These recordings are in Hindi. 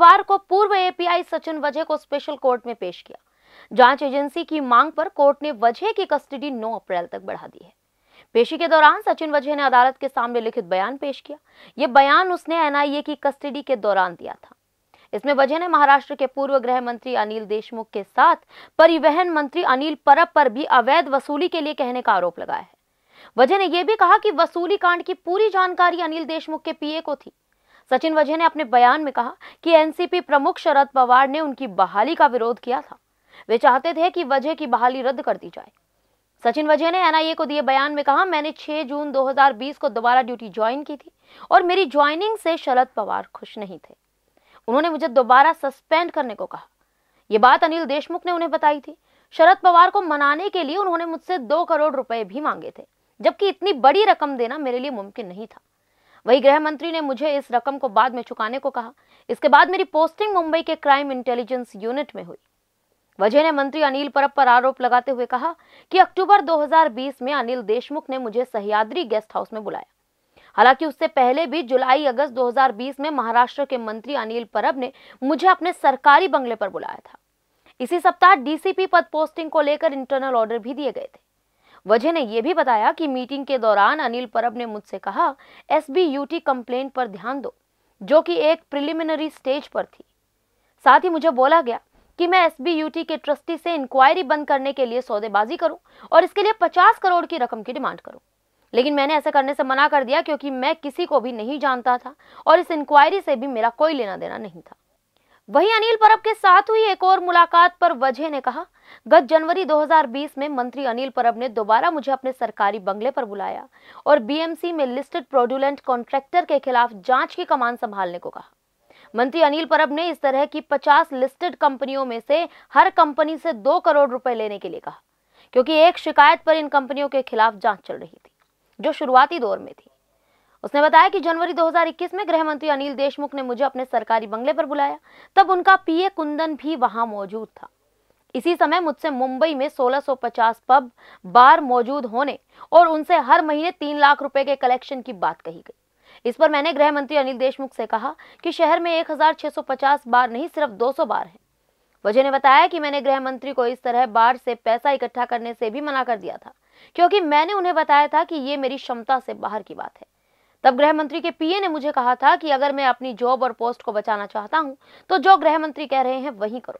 बुधवार को पूर्व एपीआई सचिन वजह को स्पेशल कोर्ट में पेश किया जांच एजेंसी की मांग पर कोर्ट ने वजह की कस्टडी 9 अप्रैल तक बढ़ा दी है पेशी के दौरान सचिन वजह ने अदालत के सामने लिखित बयान पेश किया यह बयान उसने एनआईए की कस्टडी के दौरान दिया था इसमें वजह ने महाराष्ट्र के पूर्व गृह मंत्री अनिल देशमुख के साथ परिवहन मंत्री अनिल परब पर भी अवैध वसूली के लिए कहने का आरोप लगाया है वजह ने यह भी कहा कि वसूली कांड की पूरी जानकारी अनिल देशमुख के पीए को थी सचिन वजह ने अपने बयान में कहा कि एनसीपी प्रमुख शरद पवार ने उनकी बहाली का विरोध किया था वे चाहते थे कि वजह की बहाली रद्द कर दी जाए सचिन वजह ने एनआईए को दिए बयान में कहा मैंने 6 जून 2020 को दोबारा ड्यूटी ज्वाइन की थी और मेरी ज्वाइनिंग से शरद पवार खुश नहीं थे उन्होंने मुझे दोबारा सस्पेंड करने को कहा यह बात अनिल देशमुख ने उन्हें बताई थी शरद पवार को मनाने के लिए उन्होंने मुझसे दो करोड़ रुपए भी मांगे थे जबकि इतनी बड़ी रकम देना मेरे लिए मुमकिन नहीं था वही गृह मंत्री ने मुझे इस रकम को बाद में चुकाने को कहा इसके बाद मेरी पोस्टिंग मुंबई के क्राइम इंटेलिजेंस यूनिट में हुई वजह ने मंत्री अनिल परब पर आरोप लगाते हुए कहा कि अक्टूबर 2020 में अनिल देशमुख ने मुझे सहयाद्री गेस्ट हाउस में बुलाया हालांकि उससे पहले भी जुलाई अगस्त 2020 में महाराष्ट्र के मंत्री अनिल परब ने मुझे अपने सरकारी बंगले पर बुलाया था इसी सप्ताह डीसीपी पद पोस्टिंग को लेकर इंटरनल ऑर्डर भी दिए गए थे वजह ने यह भी बताया कि मीटिंग के दौरान अनिल परब ने मुझसे कहा S B U T complain पर ध्यान दो जो कि एक प्रिलिमिनरी स्टेज पर थी साथ ही मुझे बोला गया कि मैं एस बी यू टी के ट्रस्टी से इंक्वायरी बंद करने के लिए सौदेबाजी करूं और इसके लिए पचास करोड़ की रकम की डिमांड करूं लेकिन मैंने ऐसा करने से मना कर दिया क्योंकि मैं किसी को भी नहीं जानता था और इस इंक्वायरी से भी मेरा कोई लेना देना नहीं था वही अनिल परब के साथ हुई एक और मुलाकात पर वजह ने कहा गत जनवरी 2020 में मंत्री अनिल परब ने दोबारा मुझे अपने सरकारी बंगले पर बुलाया और बीएमसी में लिस्टेड प्रोड्यूलेंट कॉन्ट्रैक्टर के खिलाफ जांच की कमान संभालने को कहा मंत्री अनिल परब ने इस तरह की 50 लिस्टेड कंपनियों में से हर कंपनी से दो करोड़ रुपए लेने के लिए कहा क्योंकि एक शिकायत पर इन कंपनियों के खिलाफ जांच चल रही थी जो शुरुआती दौर में थी उसने बताया कि जनवरी 2021 में गृह मंत्री अनिल देशमुख ने मुझे अपने सरकारी बंगले पर बुलाया तब उनका पीए कुंदन भी वहां मौजूद था इसी समय मुझसे मुंबई में 1650 पब बार मौजूद होने और उनसे हर महीने तीन लाख रुपए के कलेक्शन की बात कही गई इस पर मैंने गृह मंत्री अनिल देशमुख से कहा कि शहर में 1650 बार नहीं सिर्फ 200 बार हैं वजह ने बताया कि मैंने गृह मंत्री को इस तरह बार से पैसा इकट्ठा करने से भी मना कर दिया था क्योंकि मैंने उन्हें बताया था कि ये मेरी क्षमता से बाहर की बात है तब गृह मंत्री के पीए ने मुझे कहा था कि अगर मैं अपनी जॉब और पोस्ट को बचाना चाहता हूं तो जो गृह मंत्री कह रहे हैं वही करो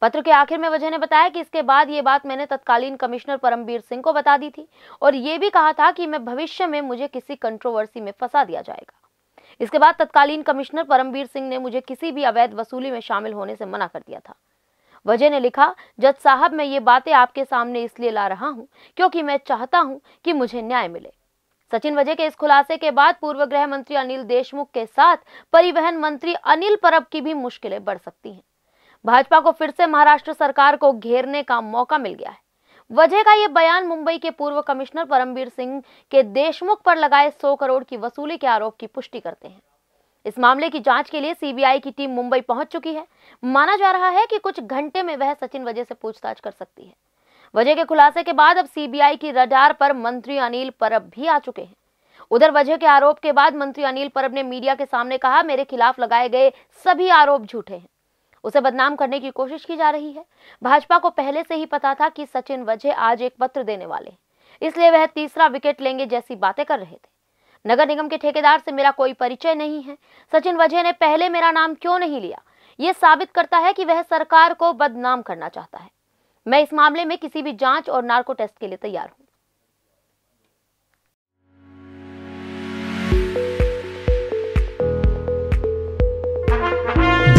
पत्र के आखिर में वजह ने बताया कि इसके बाद ये बात मैंने तत्कालीन कमिश्नर परमबीर सिंह को बता दी थी और ये भी कहा था कि मैं भविष्य में मुझे किसी कंट्रोवर्सी में फंसा दिया जाएगा इसके बाद तत्कालीन कमिश्नर परमबीर सिंह ने मुझे किसी भी अवैध वसूली में शामिल होने से मना कर दिया था वजह ने लिखा जज साहब मैं ये बातें आपके सामने इसलिए ला रहा हूँ क्योंकि मैं चाहता हूँ कि मुझे न्याय मिले सचिन वजह के इस खुलासे के बाद पूर्व गृह मंत्री अनिल देशमुख के साथ परिवहन मंत्री अनिल परब की भी मुश्किलें बढ़ सकती हैं भाजपा को फिर से महाराष्ट्र सरकार को घेरने का मौका मिल गया है वजह का यह बयान मुंबई के पूर्व कमिश्नर परमवीर सिंह के देशमुख पर लगाए 100 करोड़ की वसूली के आरोप की पुष्टि करते हैं इस मामले की जांच के लिए सीबीआई की टीम मुंबई पहुंच चुकी है माना जा रहा है कि कुछ घंटे में वह सचिन वजह से पूछताछ कर सकती है वजह के खुलासे के बाद अब सीबीआई की रडार पर मंत्री अनिल परब भी आ चुके हैं उधर वजह के आरोप के बाद मंत्री अनिल परब ने मीडिया के सामने कहा मेरे खिलाफ लगाए गए सभी आरोप झूठे हैं उसे बदनाम करने की कोशिश की जा रही है भाजपा को पहले से ही पता था कि सचिन वजह आज एक पत्र देने वाले इसलिए वह तीसरा विकेट लेंगे जैसी बातें कर रहे थे नगर निगम के ठेकेदार से मेरा कोई परिचय नहीं है सचिन वजह ने पहले मेरा नाम क्यों नहीं लिया ये साबित करता है कि वह सरकार को बदनाम करना चाहता है मैं इस मामले में किसी भी जांच और नार्को टेस्ट के लिए तैयार हूं